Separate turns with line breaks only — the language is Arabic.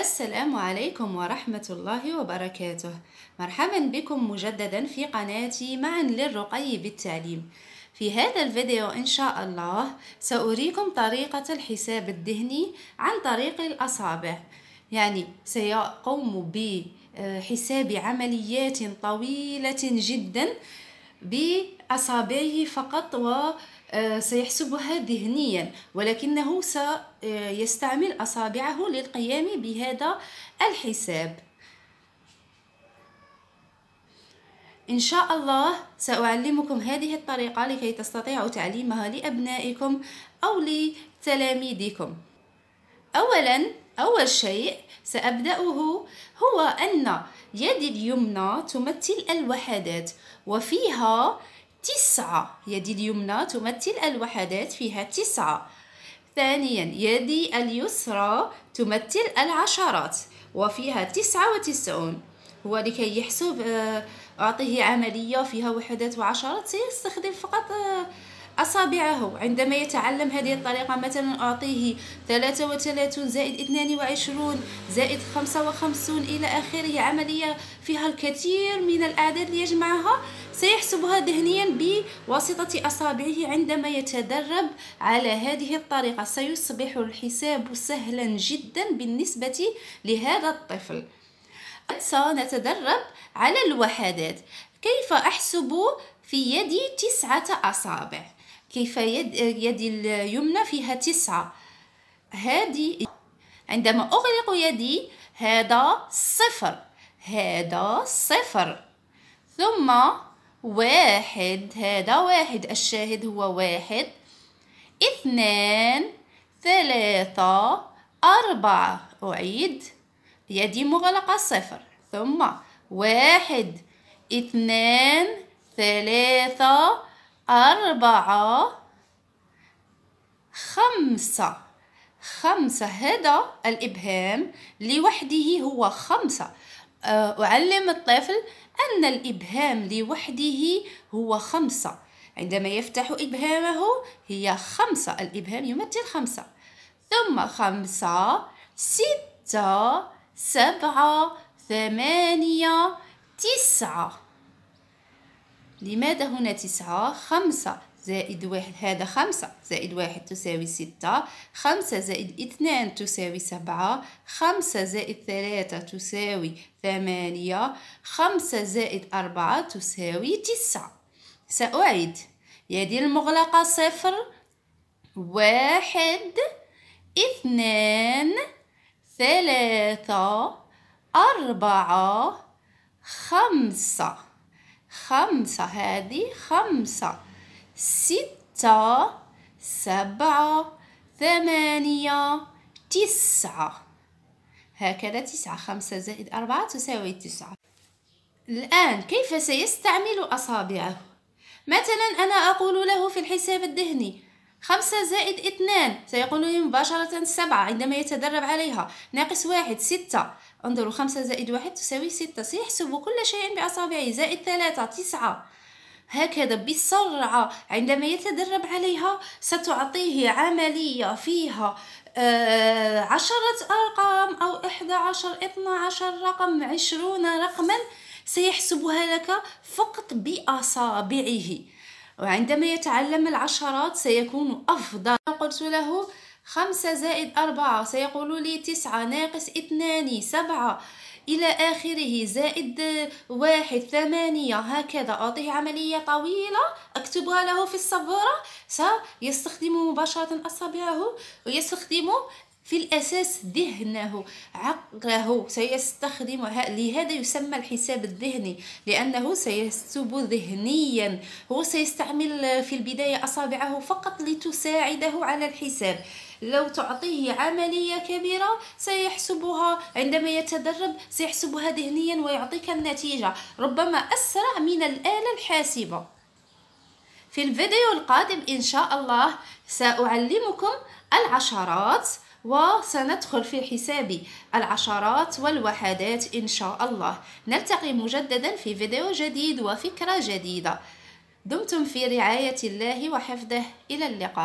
السلام عليكم ورحمة الله وبركاته مرحبا بكم مجددا في قناتي معا للرقي بالتعليم في هذا الفيديو إن شاء الله سأريكم طريقة الحساب الدهني عن طريق الأصابع يعني سيقوم بحساب عمليات طويلة جدا بأصابعه فقط و آه، سيحسبها ذهنيا ولكنه سيستعمل أصابعه للقيام بهذا الحساب إن شاء الله سأعلمكم هذه الطريقة لكي تستطيعوا تعليمها لأبنائكم أو لتلاميذكم أولا أول شيء سأبدأه هو أن يدي اليمنى تمثل الوحدات وفيها تسعة يدي اليمنى تمثل الوحدات فيها تسعة ثانيا يدي اليسرى تمثل العشرات وفيها تسعة وتسعون هو لكي يحسب آه، أعطيه عملية فيها وحدات وعشرات سيستخدم فقط آه، أصابعه عندما يتعلم هذه الطريقة مثلا أعطيه 33 زائد 22 زائد 55 إلى آخره عملية فيها الكثير من الأعداد ليجمعها سيحسبها ذهنيا بواسطة أصابعه عندما يتدرب على هذه الطريقة سيصبح الحساب سهلا جدا بالنسبة لهذا الطفل سنتدرب على الوحدات كيف أحسب في يدي تسعة أصابع كيف يد يدي اليمنى فيها تسعة هذه عندما أغلق يدي هذا صفر هذا صفر ثم واحد هذا واحد الشاهد هو واحد اثنان ثلاثة أربعة أعيد يدي مغلقة صفر ثم واحد اثنان ثلاثة أربعة خمسة خمسة هذا الإبهام لوحده هو خمسة آه، أعلم الطفل أن الإبهام لوحده هو خمسة عندما يفتح إبهامه هي خمسة الإبهام يمثل خمسة ثم خمسة ستة سبعة ثمانية تسعة لماذا هنا تسعة خمسة زائد واحد هذا خمسة زائد واحد تساوي ستة خمسة زائد اثنان تساوي سبعة خمسة زائد ثلاثة تساوي ثمانية خمسة زائد أربعة تساوي تسعة سأعيد يدي المغلقة صفر واحد اثنان ثلاثة أربعة خمسة خمسة هذه خمسة ستة سبعة ثمانية تسعة هكذا تسعة خمسة زائد أربعة تساوي تسعة الآن كيف سيستعمل أصابعه؟ مثلا أنا أقول له في الحساب الذهني خمسة زائد اثنان سيقول لي مباشرة سبعة عندما يتدرب عليها ناقص واحد ستة انظروا خمسة زائد واحد تساوي ستة سيحسب كل شيء بأصابعه زائد ثلاثة تسعة هكذا بسرعة عندما يتدرب عليها ستعطيه عملية فيها آه، عشرة أرقام أو إحدى عشر اثنى عشر رقم عشرون رقما سيحسبها لك فقط بأصابعه وعندما يتعلم العشرات سيكون أفضل قلت له خمسة زائد أربعة سيقول لي تسعة ناقص اثنان سبعة إلى آخره زائد واحد ثمانية هكذا أعطيه عملية طويلة أكتبها له في السبورة سيستخدم مباشرة أصابعه ويستخدم في الأساس ذهنه عقله سيستخدم لهذا يسمى الحساب الذهني لأنه سيحسب ذهنيا هو سيستعمل في البداية أصابعه فقط لتساعده على الحساب لو تعطيه عملية كبيرة سيحسبها عندما يتدرب سيحسبها ذهنيا ويعطيك النتيجة ربما أسرع من الآلة الحاسبة في الفيديو القادم إن شاء الله سأعلمكم العشرات وسندخل في حساب العشرات والوحدات إن شاء الله نلتقي مجددا في فيديو جديد وفكرة جديدة دمتم في رعاية الله وحفظه إلى اللقاء